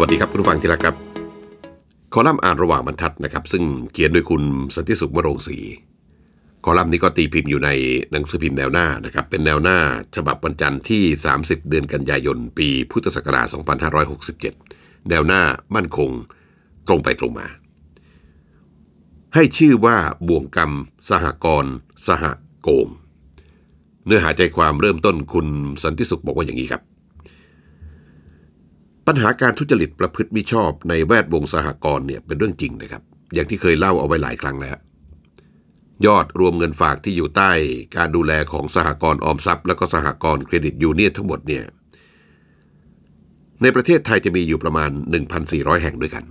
วัสดีครับ คุณฟังที่รักครับ คอลัมน์อ่านระหว่างบรรทัดนะครับ ซึ่งเขียนโดยคุณสันติสุขมโรงศรีคอลัมน์นี้ก็ตีพิมพ์อยู่ในหนังสือพิมพ์แนวหน้านะครับ เป็นแนวหน้าฉบับวันจันทร์ที่ 30 เดือนกันยายนปีพุทธศักราช2567 แนวหน้ามั่นคงตรงไปตรงมา ให้ชื่อว่าบ่วงกรรม สหกรณ์สหโกงเนื้อหาใจความเริ่มต้นคุณสันติสุขบอกว่าอย่างนี้ครับปัญหาการทุจริตประพฤติมิชอบในแวดวงสหกรณ์เนี่ยเป็นเรื่องจริงนะครับ อย่างที่เคยเล่าเอาไว้หลายครั้งแล้ว ยอดรวมเงินฝากที่อยู่ใต้การดูแลของสหกรณ์ออมทรัพย์ และก็สหกรณ์เครดิตยูเนียทั้งหมดเนี่ยในประเทศไทยจะมีอยู่ประมาณ 1,400 แห่งด้วยกัน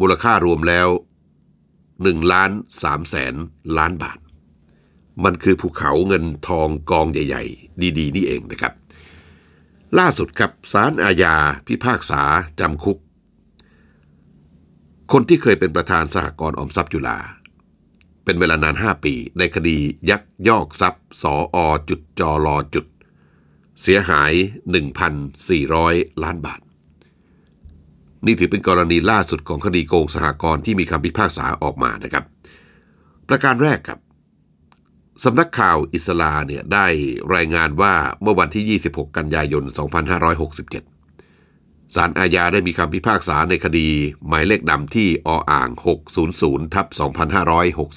มูลค่ารวมแล้ว1ล้าน3แสนล้านบาท มันคือภูเขาเงินทองกองใหญ่ ๆ ดีๆนี่เองนะครับล่าสุดครับศาลอาญาพิพากษาจำคุก คนที่เคยเป็นประธานสหกรณ์อมทรัพย์จุฬาเป็นเวลานาน 5 ปี ในคดียักยอกทรัพย์ สออจุดจอรอจุดเสียหาย 1,400 ล้านบาท นี่ถือเป็นกรณีล่าสุดของคดีโกงสหกรณ์ที่มีคำพิพากษาออกมานะครับ ประการแรกครับสำนักข่าวอิสลาเนี่ยได้รายงานว่าเมื่อวันที่ 26 กันยายน 2567สารอาญาได้มีคำพิพากษาในคดี หมายเลขดำที่ออ่าง 600ทับ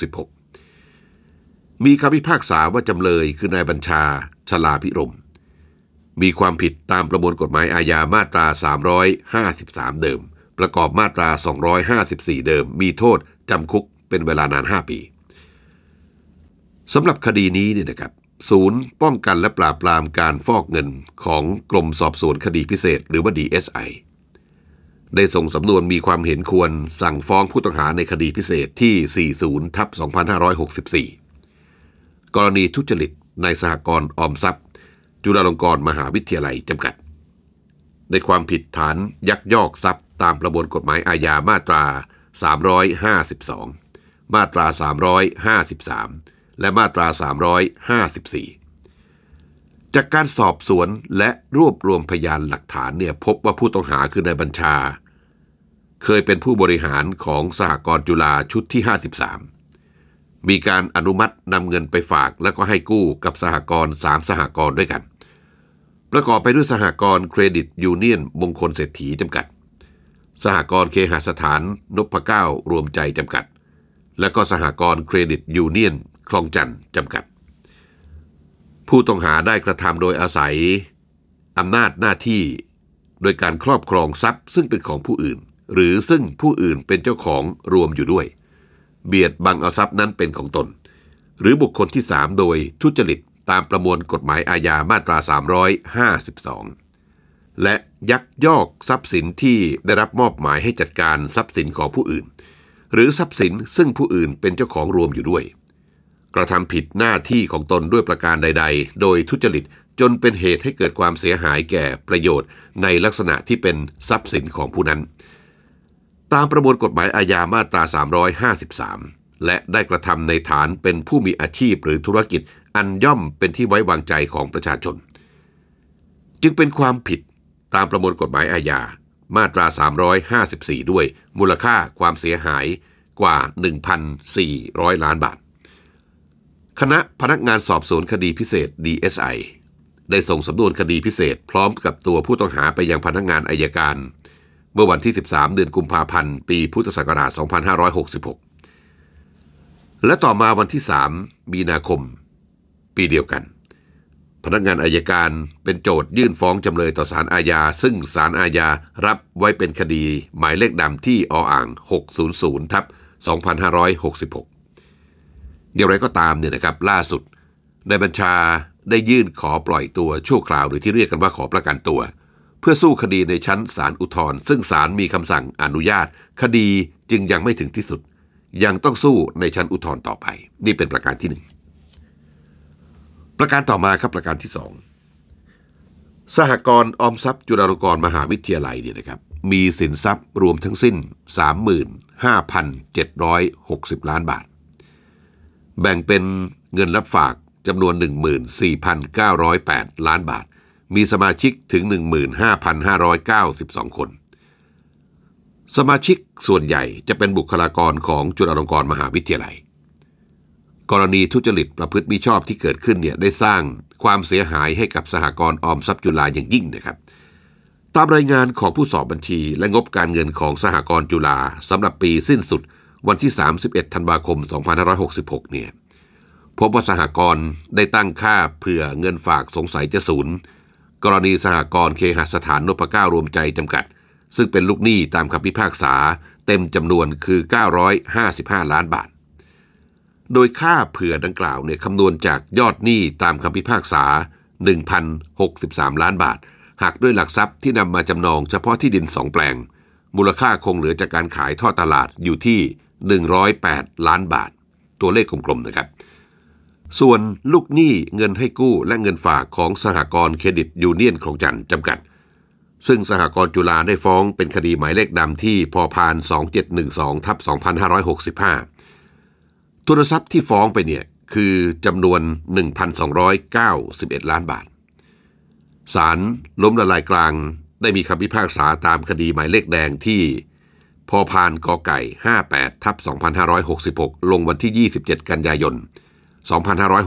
2566 มีคำพิพากษาว่าจำเลยคือนายบัญชาชลาพิรมมีความผิดตามประมวลกฎหมายอาญามาตรา 353 เดิม ประกอบมาตรา 254 เดิม มีโทษจำคุกเป็นเวลานาน 5 ปีสำหรับคดีนี้เนี่ยนะครับศูนย์ป้องกันและปราบปรามการฟอกเงินของกรมสอบสวนคดีพิเศษหรือว่า DSI ได้ส่งสำนวนมีความเห็นควรสั่งฟ้องผู้ต้องหาในคดีพิเศษที่ 40ทับ2564 กรณีทุจริตในสหกรณ์ออมทรัพย์ จุฬาลงกรณ์มหาวิทยาลัยจำกัด ในความผิดฐานยักยอกทรัพย์ ตามประมวลกฎหมายอาญามาตรา 352 มาตรา 353และมาตรา 354 จากการสอบสวนและรวบรวมพยานหลักฐานเนี่ยพบว่าผู้ต้องหาคือนายบัญชา เคยเป็นผู้บริหารของสหกรณ์จุฬาชุดที่ 53 มีการอนุมัตินำเงินไปฝากและก็ให้กู้กับสหกรณ์ 3 สหกรณ์ด้วยกัน ประกอบไปด้วยสหกรณ์เครดิตยูเนียนมงคลเศรษฐีจำกัด สหกรณ์เคหสถานนพเก้ารวมใจจำกัด และก็สหกรณ์เครดิตยูเนียนคลองจันทร์จำกัด ผู้ต้องหาได้กระทำโดยอาศัย อำนาจหน้าที่โดยการครอบครองทรัพย์ซึ่งเป็นของผู้อื่น หรือซึ่งผู้อื่นเป็นเจ้าของรวมอยู่ด้วย เบียดบังเอาทรัพย์นั้นเป็นของตน หรือบุคคลที่3โดยทุจริตตามประมวลกฎหมายอาญามาตรา 352 และยักยอกทรัพย์สินที่ได้รับมอบหมายให้จัดการทรัพย์สินของผู้อื่น หรือทรัพย์สินซึ่งผู้อื่นเป็นเจ้าของรวมอยู่ด้วยกระทำผิดหน้าที่ของตนด้วยประการใด ๆ โดยทุจริตจนเป็นเหตุให้เกิดความเสียหายแก่ประโยชน์ ในลักษณะที่เป็นทรัพย์สินของผู้นั้น ตามประมวลกฎหมายอาญา มาตรา 353 และได้กระทำในฐานเป็นผู้มีอาชีพหรือธุรกิจอันย่อมเป็นที่ไว้วางใจของประชาชน จึงเป็นความผิดตามประมวลกฎหมายอาญา มาตรา 354 ด้วยมูลค่าความเสียหายกว่า 1,400 ล้านบาทคณะพนักงานสอบสวนคดีพิเศษ DSI ได้ส่งสำนวนคดีพิเศษพร้อมกับตัวผู้ต้องหาไปยังพนักงานอายการ เมื่อวันที่ 13 เดือนกุมภาพันธ์ ปีพุทธศักราช 2566 และต่อมาวันที่ 3 มีนาคม ปีเดียวกัน พนักงานอายการเป็นโจทยื่นฟ้องจำเลยต่อศาลอาญา ซึ่งศาลอาญารับไว้เป็นคดีหมายเลขดำที่ออ่าง600ทับ2566อย่างไรก็ตามเนี่ยนะครับล่าสุดนายบัญชาได้ยื่นขอปล่อยตัวชั่วคราวหรือที่เรียกกันว่าขอประกันตัว เพื่อสู้คดีในชั้นศาลอุทธรณ์ซึ่งศาลมีคำสั่งอนุญาตคดีจึงยังไม่ถึงที่สุด ยังต้องสู้ในชั้นอุทธรณ์ต่อไป นี่เป็นประการที่หนึ่งประการต่อมาครับประการที่สองสหกรณ์ออมทรัพย์จุฬาลงกรณ์มหาวิทยาลัยเนี่ยนะครับมีสินทรัพย์รวมทั้งสิ้น 35,760 ล้านบาทแบ่งเป็นเงินรับฝากจำนวน 14,908 ล้านบาท มีสมาชิกถึง 15,592 คน สมาชิกส่วนใหญ่จะเป็นบุคลากรของจุฬาลงกรณ์มหาวิทยาลัย กรณีทุจริต ประพฤติมิชอบที่เกิดขึ้นเนี่ยได้สร้างความเสียหายให้กับสหกรณ์ออมทรัพย์จุฬาอย่างยิ่งนะครับ ตามรายงานของผู้สอบบัญชีและงบการเงินของสหกรณ์จุฬาสำหรับปีสิ้นสุดวันที่ 31ธันวาคม 2566 เนี่ย พบว่าสหกรณ์ได้ตั้งค่าเผื่อเงินฝากสงสัยจะสูญกรณีสหกรณ์เคหสถานนพเก้ารวมใจจำกัด ซึ่งเป็นลูกหนี้ตามคำพิพากษา เต็มจำนวนคือ 955 ล้านบาท โดยค่าเผื่อดังกล่าวเนี่ยคำนวณจากยอดหนี้ตามคำพิพากษา 1,063 ล้านบาท หักด้วยหลักทรัพย์ที่นำมาจำนองเฉพาะที่ดินสองแปลง มูลค่าคงเหลือจากการขายท่อตลาดอยู่ที่108 ล้านบาทตัวเลขกลมๆนะครับส่วนลูกหนี้เงินให้กู้และเงินฝากของสหกรณ์เครดิตยูเนียนของจันจำกัด ซึ่งสหกรณ์จุฬาได้ฟ้องเป็นคดีหมายเลขดำที่พอพาน2712ทับ2565ทุนทรัพย์ที่ฟ้องไปเนี่ยคือจำนวน 1,291 ล้านบาท ศาลล้มละลายกลางได้มีคำพิพากษาตามคดีหมายเลขแดงที่พอพานกอไก่58ทับ2566 ลงวันที่ 27 กันยายน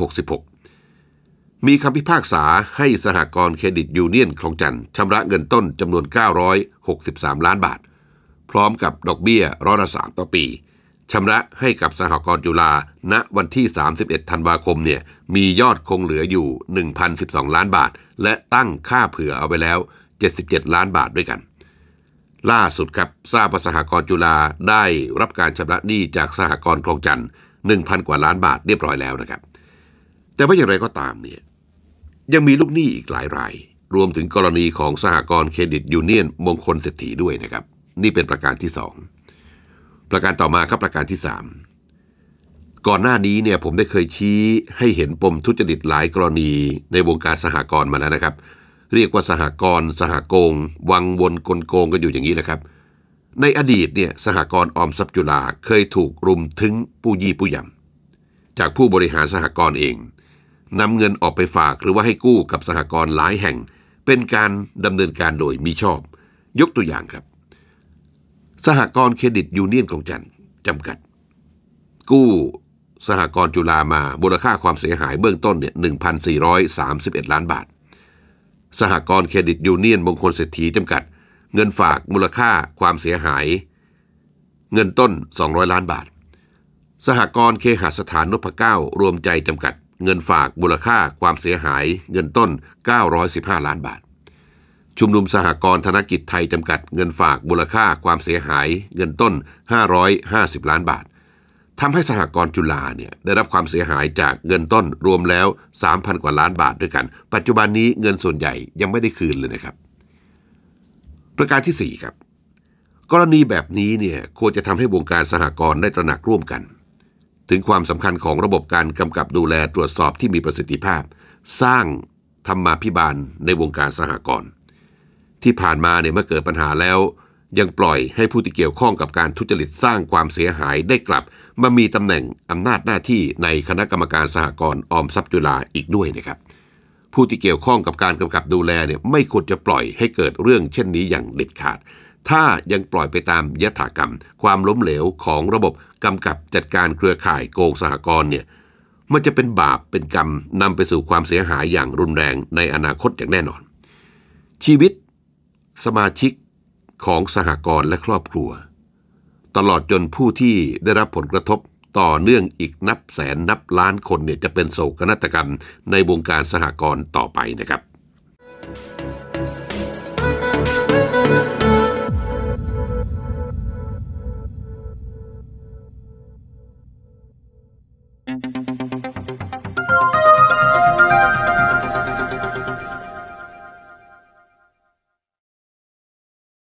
2566 มีคำพิพากษาให้สหกรณ์เครดิตยูเนียนคลองจันทร์ชำระเงินต้นจำนวน 963 ล้านบาท พร้อมกับดอกเบี้ยร้อยละสามต่อปี ชำระให้กับสหกรณ์จุฬาณวันที่ 31ธันวาคมเนี่ยมียอดคงเหลืออยู่ 1,012 ล้านบาท และตั้งค่าเผื่อเอาไปแล้ว 77 ล้านบาทด้วยกันล่าสุดครับทราบาสหกรณ์จุฬาได้รับการชำระหนี้จากสหกรณ์คลองจันทร์หนึงพันกว่าล้านบาทเรียบร้อยแล้วนะครับ แต่ว่าอย่างไรก็ตามเนี่ย ยังมีลูกหนี้อีกหลายราย รวมถึงกรณีของสหกรณ์เครดิตยูเนียนมงคลเศรษฐีด้วยนะครับ นี่เป็นประการที่2ประการต่อมาครับประการที่3ก่อนหน้านี้เนี่ยผมได้เคยชี้ให้เห็นปมทุจริตหลายกรณีในวงการสหกรณ์มาแล้วนะครับเรียกว่าสหกรณ์สหโกง วังวนกลโกงกันอยู่อย่างนี้แหละครับ ในอดีตเนี่ยสหกรณ์ออมทรัพย์จุฬาเคยถูกรุมถึงผู้ยี่ผู้ยำจากผู้บริหารสหกรณ์เองนำเงินออกไปฝากหรือว่าให้กู้กับสหกรณ์หลายแห่ง เป็นการดำเนินการโดยมีชอบ ยกตัวอย่างครับ สหกรณ์เครดิตยูเนียนของจันจำกัด กู้สหกรณ์จุฬามามูลค่าความเสียหายเบื้องต้นเนี่ย1,431 ล้านบาทสหกรณ์เครดิตยูเนียนมงคลเศรษฐีจำกัด เงินฝากมูลค่าความเสียหายเงินต้น 200 ล้านบาท สหกรณ์เคหสถานนพเก้า รวมใจจำกัด เงินฝากมูลค่าความเสียหาย เงินต้น 915 ล้านบาท ชุมนุมสหกรณ์ธนกิจไทยจำกัด เงินฝากมูลค่าความเสียหาย เงินต้น 550 ล้านบาททำให้สหกรณ์จุฬาเนี่ยได้รับความเสียหายจากเงินต้นรวมแล้ว 3,000กว่าล้านบาทด้วยกัน ปัจจุบันนี้เงินส่วนใหญ่ยังไม่ได้คืนเลยนะครับ ประการที่ 4 ครับ กรณีแบบนี้เนี่ยควรจะทำให้วงการสหกรณ์ได้ตระหนักร่วมกัน ถึงความสำคัญของระบบการกำกับดูแลตรวจสอบที่มีประสิทธิภาพ สร้างธรรมาภิบาลในวงการสหกรณ์ที่ผ่านมาเนี่ยเมื่อเกิดปัญหาแล้ว ยังปล่อยให้ผู้ที่เกี่ยวข้องกับการทุจริตสร้างความเสียหายได้กลับมามีตำแหน่งอำนาจหน้าที่ในคณะกรรมการสหกรณ์ออมทรัพย์จุฬาอีกด้วยนะครับ ผู้ที่เกี่ยวข้องกับการกำกับดูแลเนี่ยไม่ควรจะปล่อยให้เกิดเรื่องเช่นนี้อย่างเด็ดขาด ถ้ายังปล่อยไปตามยถากรรม ความล้มเหลวของระบบกำกับจัดการเครือข่ายโกงสหกรณ์เนี่ยมันจะเป็นบาปเป็นกรรมนำไปสู่ความเสียหายอย่างรุนแรงในอนาคตอย่างแน่นอน ชีวิต สมาชิกของสหกรณ์และครอบครัวตลอดจนผู้ที่ได้รับผลกระทบต่อเนื่องอีกนับแสนนับล้านคนเนี่ยจะเป็นโศกนาฏกรรมในวงการสหกรณ์ต่อไปนะครับ